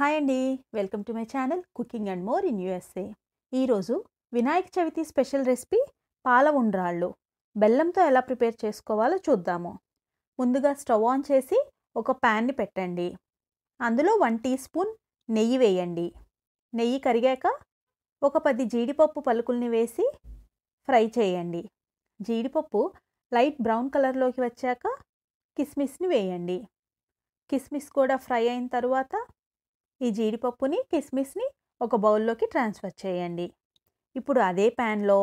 Hi అండి welcome to my channel cooking and more in USA ఈరోజు Vinayaka Chavithi special recipe పాల ఉండ్రాళ్ళు బెల్లంతో ఎలా ప్రిపేర్ చేసుకోవాలో చూద్దాము ముందుగా స్టవ్ ఆన్ చేసి ఒక ప్యాన్ని పెట్టండి అందులో వన్ టీ స్పూన్ నెయ్యి వేయండి నెయ్యి కరిగాక ఒక పది జీడిపప్పు పలుకుల్ని వేసి ఫ్రై చేయండి జీడిపప్పు లైట్ బ్రౌన్ కలర్లోకి వచ్చాక కిస్మిస్ని వేయండి కిస్మిస్ కూడా ఫ్రై అయిన తర్వాత ఈ జీడిపప్పుని కిస్మిస్ని ఒక బౌల్లోకి ట్రాన్స్ఫర్ చేయండి ఇప్పుడు అదే ప్యాన్లో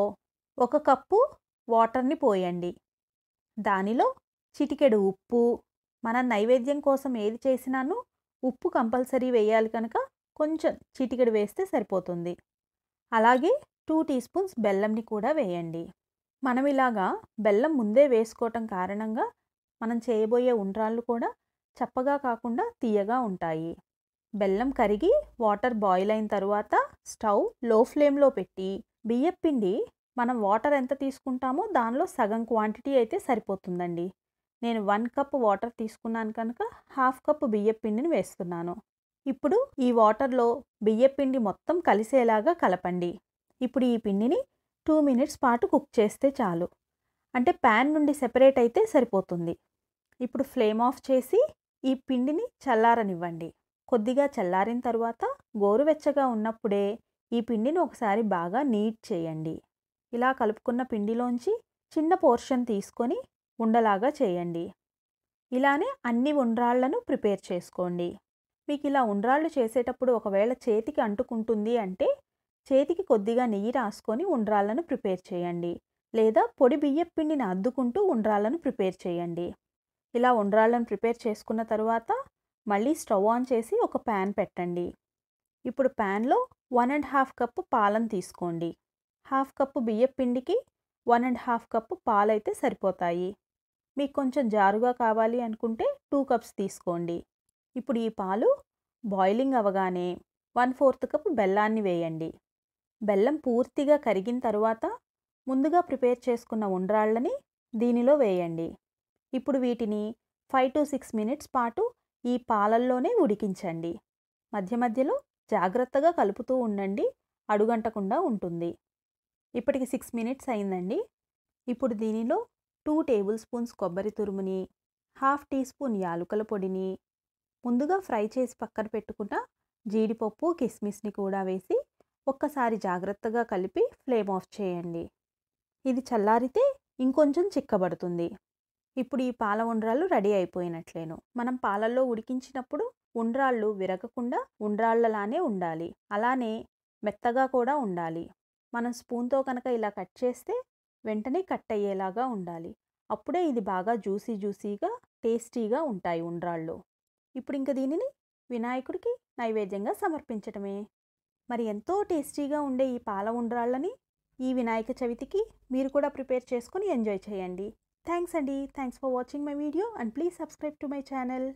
ఒక కప్పు వాటర్ని పోయండి దానిలో చిటికెడు ఉప్పు మన నైవేద్యం కోసం ఏది చేసినాను ఉప్పు కంపల్సరీ వేయాలి కనుక కొంచెం చిటికెడు వేస్తే సరిపోతుంది అలాగే టూ టీ స్పూన్స్ బెల్లంని కూడా వేయండి మనం ఇలాగా బెల్లం ముందే వేసుకోవటం కారణంగా మనం చేయబోయే ఉండ్రాళ్ళు కూడా చప్పగా కాకుండా తీయగా ఉంటాయి బెల్లం కరిగి వాటర్ బాయిల్ అయిన తర్వాత స్టవ్ లో ఫ్లేమ్లో పెట్టి బియ్యపిండి మనం వాటర్ ఎంత తీసుకుంటామో దానిలో సగం క్వాంటిటీ అయితే సరిపోతుందండి నేను వన్ కప్ వాటర్ తీసుకున్నాను కనుక హాఫ్ కప్ బియ్యపిండిని వేస్తున్నాను ఇప్పుడు ఈ వాటర్లో బియ్యపిండి మొత్తం కలిసేలాగా కలపండి ఇప్పుడు ఈ పిండిని టూ మినిట్స్ పాటు కుక్ చేస్తే చాలు అంటే ప్యాన్ నుండి సెపరేట్ అయితే సరిపోతుంది ఇప్పుడు ఫ్లేమ్ ఆఫ్ చేసి ఈ పిండిని చల్లారనివ్వండి కొద్దిగా చల్లారిన తర్వాత గోరువెచ్చగా ఉన్నప్పుడే ఈ పిండిని ఒకసారి బాగా నీట్ చేయండి ఇలా కలుపుకున్న పిండిలోంచి చిన్న పోర్షన్ తీసుకొని ఉండలాగా చేయండి ఇలానే అన్ని ఉండ్రాళ్లను ప్రిపేర్ చేసుకోండి మీకు ఇలా ఉండ్రాళ్ళు చేసేటప్పుడు ఒకవేళ చేతికి అంటుకుంటుంది అంటే చేతికి కొద్దిగా నెయ్యి రాసుకొని ఉండ్రాళ్ళను ప్రిపేర్ చేయండి లేదా పొడి బియ్య పిండిని అద్దుకుంటూ ఉండ్రాళ్ళను ప్రిపేర్ చేయండి ఇలా ఉండ్రాళ్లను ప్రిపేర్ చేసుకున్న తర్వాత మళ్ళీ స్టవ్ ఆన్ చేసి ఒక ప్యాన్ పెట్టండి ఇప్పుడు ప్యాన్లో వన్ అండ్ హాఫ్ కప్పు పాలను తీసుకోండి హాఫ్ కప్పు బియ్య పిండికి వన్ అండ్ హాఫ్ కప్పు పాలైతే సరిపోతాయి మీకు కొంచెం జారుగా కావాలి అనుకుంటే టూ కప్స్ తీసుకోండి ఇప్పుడు ఈ పాలు బాయిలింగ్ అవగానే వన్ ఫోర్త్ కప్ బెల్లాన్ని వేయండి బెల్లం పూర్తిగా కరిగిన తర్వాత ముందుగా ప్రిపేర్ చేసుకున్న ఉండ్రాళ్ళని దీనిలో వేయండి ఇప్పుడు వీటిని ఫైవ్ టు సిక్స్ మినిట్స్ పాటు ఈ పాలల్లోనే ఉడికించండి మధ్య మధ్యలో జాగ్రత్తగా కలుపుతూ ఉండండి అడుగంటకుండా ఉంటుంది ఇప్పటికి సిక్స్ మినిట్స్ అయిందండి ఇప్పుడు దీనిలో టూ టేబుల్ స్పూన్స్ కొబ్బరి తురుముని హాఫ్ టీ స్పూన్ యాలుకల పొడిని ముందుగా ఫ్రై చేసి పక్కన పెట్టుకున్న జీడిపప్పు కిస్మిస్ని కూడా వేసి ఒక్కసారి జాగ్రత్తగా కలిపి ఫ్లేమ్ ఆఫ్ చేయండి ఇది చల్లారితే ఇంకొంచెం చిక్కబడుతుంది ఇప్పుడు ఈ పాల ఉండ్రాళ్ళు రెడీ అయిపోయినట్లేను మనం పాలల్లో ఉడికించినప్పుడు ఉండ్రాళ్ళు విరగకుండా ఉండ్రాళ్ళలానే ఉండాలి అలానే మెత్తగా కూడా ఉండాలి మనం స్పూన్తో కనుక ఇలా కట్ చేస్తే వెంటనే కట్ అయ్యేలాగా ఉండాలి అప్పుడే ఇది బాగా జ్యూసీ జ్యూసీగా టేస్టీగా ఉంటాయి ఉండ్రాళ్ళు ఇప్పుడు ఇంక దీనిని వినాయకుడికి నైవేద్యంగా సమర్పించటమే మరి ఎంతో టేస్టీగా ఉండే ఈ పాల ఉండ్రాళ్ళని ఈ వినాయక చవితికి మీరు కూడా ప్రిపేర్ చేసుకుని ఎంజాయ్ చేయండి Thanks Andy. Thanks for watching my video and please subscribe to my channel.